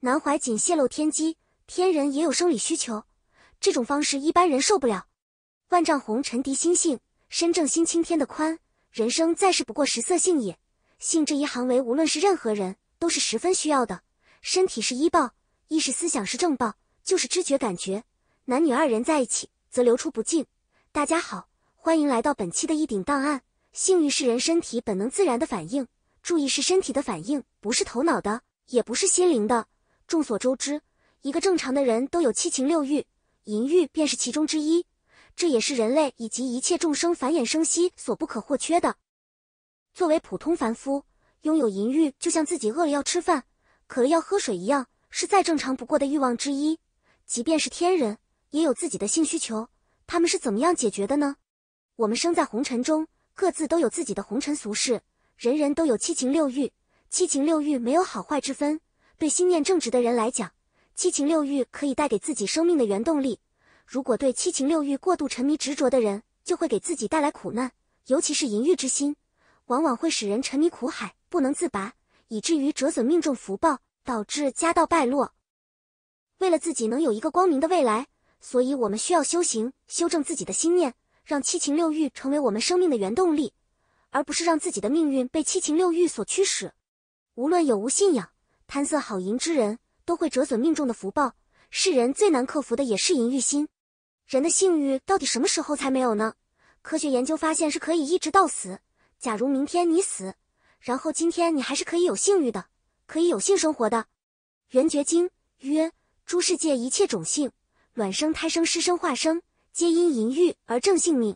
南怀瑾泄露天机，天人也有生理需求，这种方式一般人受不了。万丈红沉涤心性，身正心清天的宽，人生再是不过食色性也，性这一行为，无论是任何人都是十分需要的。身体是依报，意识思想是正报，就是知觉感觉。男女二人在一起，则流出不尽。大家好，欢迎来到本期的一顶档案。性欲是人身体本能自然的反应，注意是身体的反应，不是头脑的，也不是心灵的。众所周知，一个正常的人都有七情六欲，淫欲便是其中之一。这也是人类以及一切众生繁衍生息所不可或缺的。作为普通凡夫，拥有淫欲就像自己饿了要吃饭、渴了要喝水一样，是再正常不过的欲望之一。即便是天人，也有自己的性需求。他们是怎么样解决的呢？我们生在红尘中，各自都有自己的红尘俗世，人人都有七情六欲，七情六欲没有好坏之分。对心念正直的人来讲，七情六欲可以带给自己生命的原动力。如果对七情六欲过度沉迷执着的人，就会给自己带来苦难。尤其是淫欲之心，往往会使人沉迷苦海，不能自拔，以至于折损命中福报，导致家道败落。为了自己能有一个光明的未来，所以我们需要修行，修正自己的心念，让七情六欲成为我们生命的原动力，而不是让自己的命运被七情六欲所驱使。无论有无信仰。贪色好淫之人都会折损命中的福报。世人最难克服的也是淫欲心。人的性欲到底什么时候才没有呢？科学研究发现是可以一直到死。假如明天你死，然后今天你还是可以有性欲的，可以有性生活的。《圆觉经》曰：“诸世界一切种性，卵生、胎生、湿生、化生，皆因淫欲而正性命。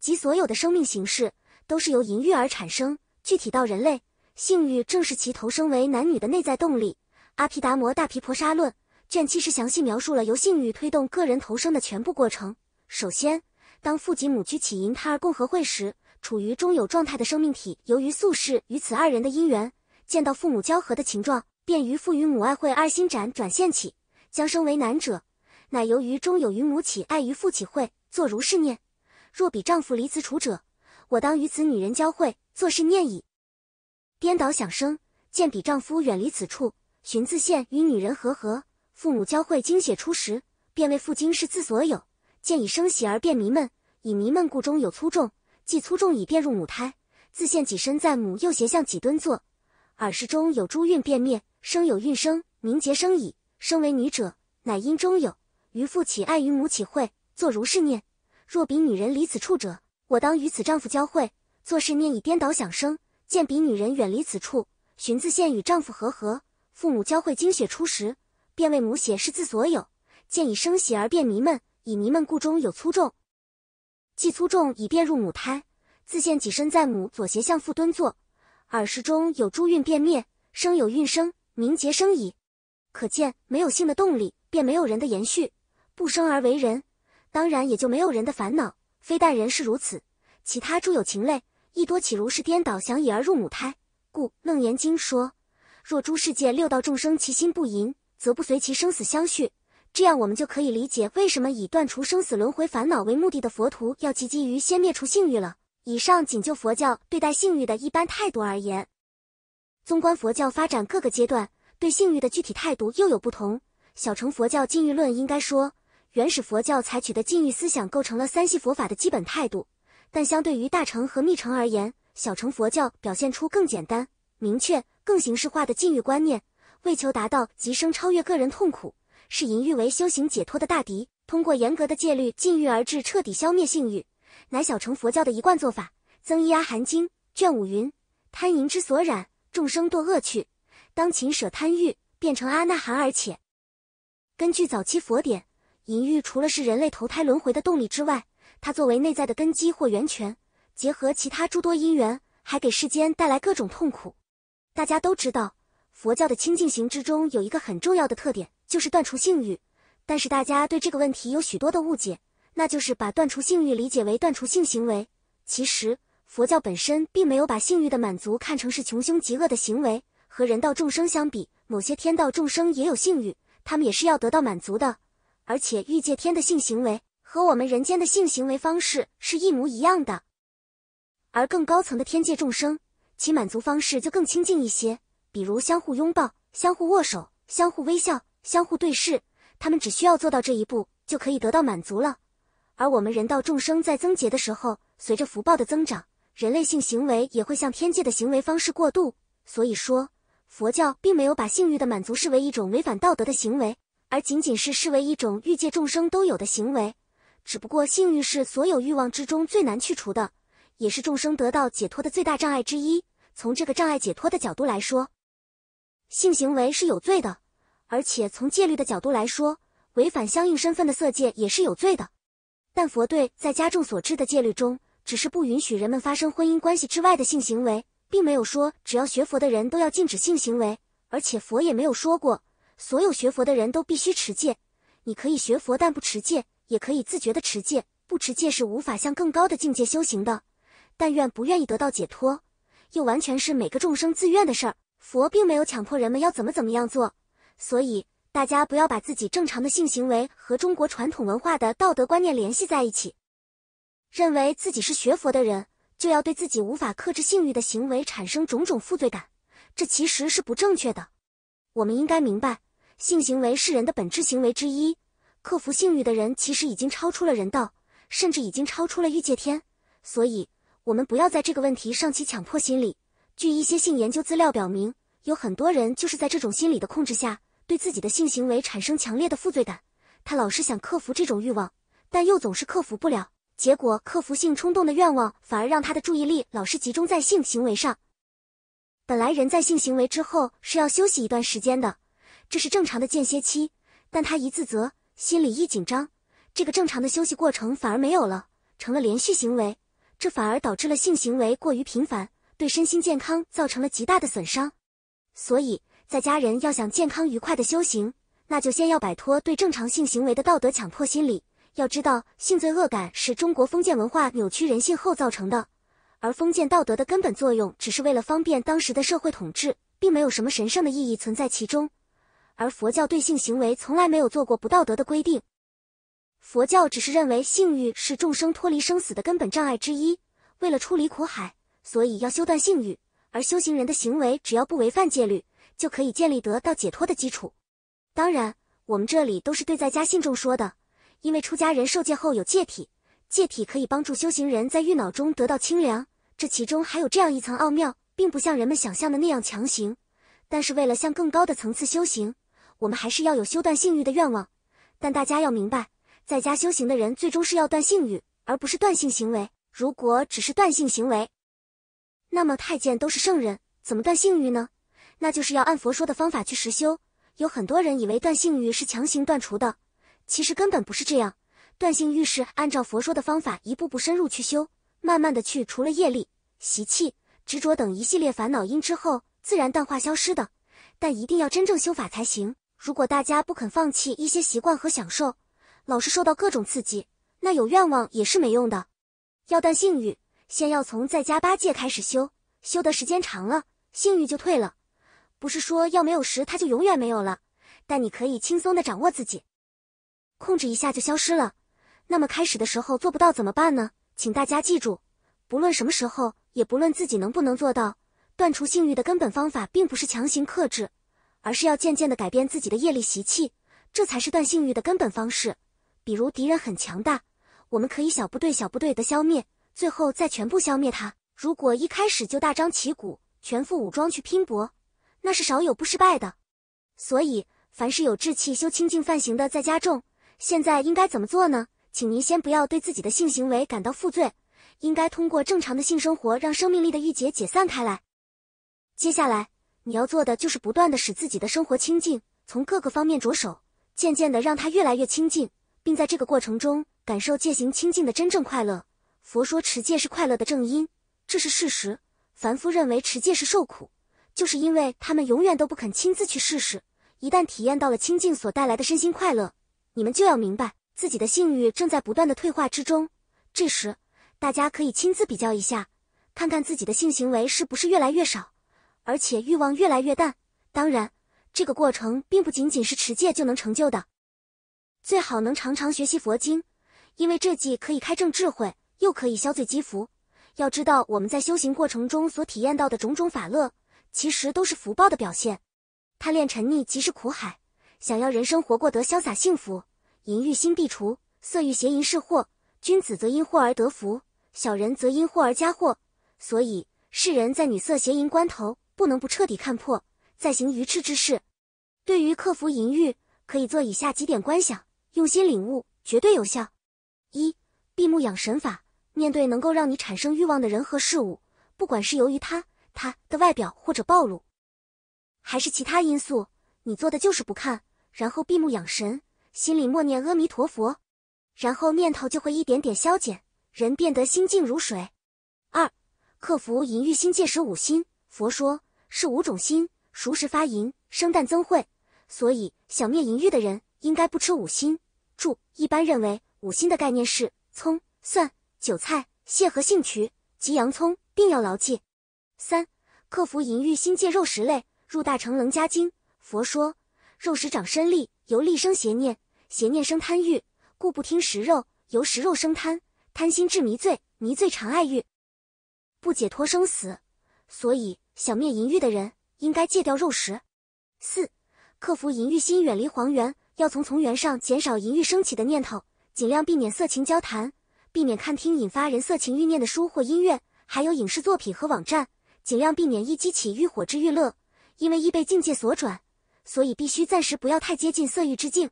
即所有的生命形式都是由淫欲而产生。具体到人类。”性欲正是其投生为男女的内在动力，《阿毗达摩大毗婆沙论》卷七是详细描述了由性欲推动个人投生的全部过程。首先，当父及母居起淫胎儿共和会时，处于中有状态的生命体，由于宿世与此二人的因缘，见到父母交合的情状，便于父与母爱会二心展转现起，将生为男者，乃由于中有与母起爱于父起会，作如是念：若彼丈夫离此处者，我当与此女人交会，作是念矣。颠倒响声。见彼丈夫远离此处，寻自现与女人和合，父母交会精血初时，便为父精是自所有。见以生喜而变迷闷，以迷闷故中有粗重，既粗重已变入母胎，自现己身在母，又斜向己蹲坐，耳识中有诸孕便灭，生有孕生，名节生矣。生为女者，乃因中有于父起爱于母起会，作如是念：若彼女人离此处者，我当与此丈夫交会，作是念以颠倒响声。见彼女人远离此处，寻自现与丈夫和合，父母交会精血初时，便为母血是自所有。见以生喜而变迷闷，以迷闷故中有粗重，既粗重以便入母胎。自现己身在母左胁向腹蹲坐，耳识中有诸蕴变灭，生有孕生，名节生矣。可见没有性的动力，便没有人的延续，不生而为人，当然也就没有人的烦恼。非但人是如此，其他诸有情类。一多岂如是颠倒想以而入母胎，故《楞严经》说：若诸世界六道众生其心不淫，则不随其生死相续。这样我们就可以理解为什么以断除生死轮回烦恼为目的的佛徒要积极于先灭除性欲了。以上仅就佛教对待性欲的一般态度而言，纵观佛教发展各个阶段对性欲的具体态度又有不同。小乘佛教禁欲论应该说，原始佛教采取的禁欲思想构成了三系佛法的基本态度。但相对于大乘和密乘而言，小乘佛教表现出更简单、明确、更形式化的禁欲观念。为求达到极生超越个人痛苦，视淫欲为修行解脱的大敌。通过严格的戒律禁欲而至彻底消灭性欲，乃小乘佛教的一贯做法。《增一阿含经》卷五云：“贪淫之所染，众生堕恶趣，当勤舍贪欲，变成阿那含。”而且，根据早期佛典，淫欲除了是人类投胎轮回的动力之外，它作为内在的根基或源泉，结合其他诸多因缘，还给世间带来各种痛苦。大家都知道，佛教的清净行之中有一个很重要的特点，就是断除性欲。但是大家对这个问题有许多的误解，那就是把断除性欲理解为断除性行为。其实，佛教本身并没有把性欲的满足看成是穷凶极恶的行为。和人道众生相比，某些天道众生也有性欲，他们也是要得到满足的，而且欲界天的性行为。和我们人间的性行为方式是一模一样的，而更高层的天界众生，其满足方式就更亲近一些，比如相互拥抱、相互握手、相互微笑、相互对视，他们只需要做到这一步就可以得到满足了。而我们人道众生在增劫的时候，随着福报的增长，人类性行为也会向天界的行为方式过渡。所以说，佛教并没有把性欲的满足视为一种违反道德的行为，而仅仅是视为一种欲界众生都有的行为。只不过性欲是所有欲望之中最难去除的，也是众生得到解脱的最大障碍之一。从这个障碍解脱的角度来说，性行为是有罪的，而且从戒律的角度来说，违反相应身份的色戒也是有罪的。但佛对在家众所致的戒律中，只是不允许人们发生婚姻关系之外的性行为，并没有说只要学佛的人都要禁止性行为，而且佛也没有说过所有学佛的人都必须持戒。你可以学佛，但不持戒。也可以自觉的持戒，不持戒是无法向更高的境界修行的。但愿不愿意得到解脱，又完全是每个众生自愿的事儿。佛并没有强迫人们要怎么怎么样做，所以大家不要把自己正常的性行为和中国传统文化的道德观念联系在一起，认为自己是学佛的人就要对自己无法克制性欲的行为产生种种负罪感，这其实是不正确的。我们应该明白，性行为是人的本质行为之一。克服性欲的人其实已经超出了人道，甚至已经超出了欲界天，所以，我们不要在这个问题上起强迫心理。据一些性研究资料表明，有很多人就是在这种心理的控制下，对自己的性行为产生强烈的负罪感。他老是想克服这种欲望，但又总是克服不了，结果克服性冲动的愿望反而让他的注意力老是集中在性行为上。本来人在性行为之后是要休息一段时间的，这是正常的间歇期，但他一自责。心里一紧张，这个正常的休息过程反而没有了，成了连续行为，这反而导致了性行为过于频繁，对身心健康造成了极大的损伤。所以在家人要想健康愉快的修行，那就先要摆脱对正常性行为的道德强迫心理。要知道，性罪恶感是中国封建文化扭曲人性后造成的，而封建道德的根本作用只是为了方便当时的社会统治，并没有什么神圣的意义存在其中。而佛教对性行为从来没有做过不道德的规定，佛教只是认为性欲是众生脱离生死的根本障碍之一，为了出离苦海，所以要修断性欲。而修行人的行为只要不违反戒律，就可以建立得到解脱的基础。当然，我们这里都是对在家信众说的，因为出家人受戒后有戒体，戒体可以帮助修行人在欲脑中得到清凉。这其中还有这样一层奥妙，并不像人们想象的那样强行，但是为了向更高的层次修行。我们还是要有修断性欲的愿望，但大家要明白，在家修行的人最终是要断性欲，而不是断性行为。如果只是断性行为，那么太监都是圣人，怎么断性欲呢？那就是要按佛说的方法去实修。有很多人以为断性欲是强行断除的，其实根本不是这样。断性欲是按照佛说的方法一步步深入去修，慢慢的去除了业力、习气、执着等一系列烦恼因之后，自然淡化消失的。但一定要真正修法才行。如果大家不肯放弃一些习惯和享受，老是受到各种刺激，那有愿望也是没用的。要断性欲，先要从在家八戒开始修，修的时间长了，性欲就退了。不是说要没有时它就永远没有了，但你可以轻松的掌握自己，控制一下就消失了。那么开始的时候做不到怎么办呢？请大家记住，不论什么时候，也不论自己能不能做到，断除性欲的根本方法，并不是强行克制。而是要渐渐的改变自己的业力习气，这才是断性欲的根本方式。比如敌人很强大，我们可以小部队小部队的消灭，最后再全部消灭他。如果一开始就大张旗鼓、全副武装去拼搏，那是少有不失败的。所以，凡是有志气修清净犯行的在加重。现在应该怎么做呢？请您先不要对自己的性行为感到负罪，应该通过正常的性生活让生命力的郁结解散开来。接下来。你要做的就是不断的使自己的生活清净，从各个方面着手，渐渐的让他越来越清净，并在这个过程中感受戒行清净的真正快乐。佛说持戒是快乐的正因，这是事实。凡夫认为持戒是受苦，就是因为他们永远都不肯亲自去试试。一旦体验到了清净所带来的身心快乐，你们就要明白自己的性欲正在不断的退化之中。这时，大家可以亲自比较一下，看看自己的性行为是不是越来越少。而且欲望越来越淡。当然，这个过程并不仅仅是持戒就能成就的，最好能常常学习佛经，因为这既可以开正智慧，又可以消罪积福。要知道，我们在修行过程中所体验到的种种法乐，其实都是福报的表现。贪恋沉溺即是苦海，想要人生活过得潇洒幸福，淫欲心必除，色欲邪淫是祸。君子则因祸而得福，小人则因祸而加祸。所以，世人在女色邪淫关头。不能不彻底看破，再行愚痴之事。对于克服淫欲，可以做以下几点观想，用心领悟，绝对有效。一、闭目养神法：面对能够让你产生欲望的人和事物，不管是由于他他的外表或者暴露，还是其他因素，你做的就是不看，然后闭目养神，心里默念阿弥陀佛，然后念头就会一点点消减，人变得心静如水。二、克服淫欲心戒时五心佛说。是五种心，熟食发淫，生旦增秽。所以想灭淫欲的人，应该不吃五心。注：一般认为五心的概念是葱、蒜、韭菜、蟹和杏菊及洋葱，并要牢记。三、克服淫欲心戒肉食类，入大乘楞伽经佛说，肉食长身力，由力生邪念，邪念生贪欲，故不听食肉，由食肉生贪，贪心致迷醉，迷醉常爱欲，不解脱生死，所以。想灭淫欲的人，应该戒掉肉食。四、克服淫欲心，远离黄缘，要从从源上减少淫欲升起的念头，尽量避免色情交谈，避免看听引发人色情欲念的书或音乐，还有影视作品和网站，尽量避免一激起欲火之欲乐，因为易被境界所转，所以必须暂时不要太接近色欲之境，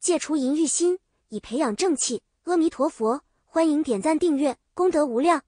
戒除淫欲心，以培养正气。阿弥陀佛，欢迎点赞订阅，功德无量。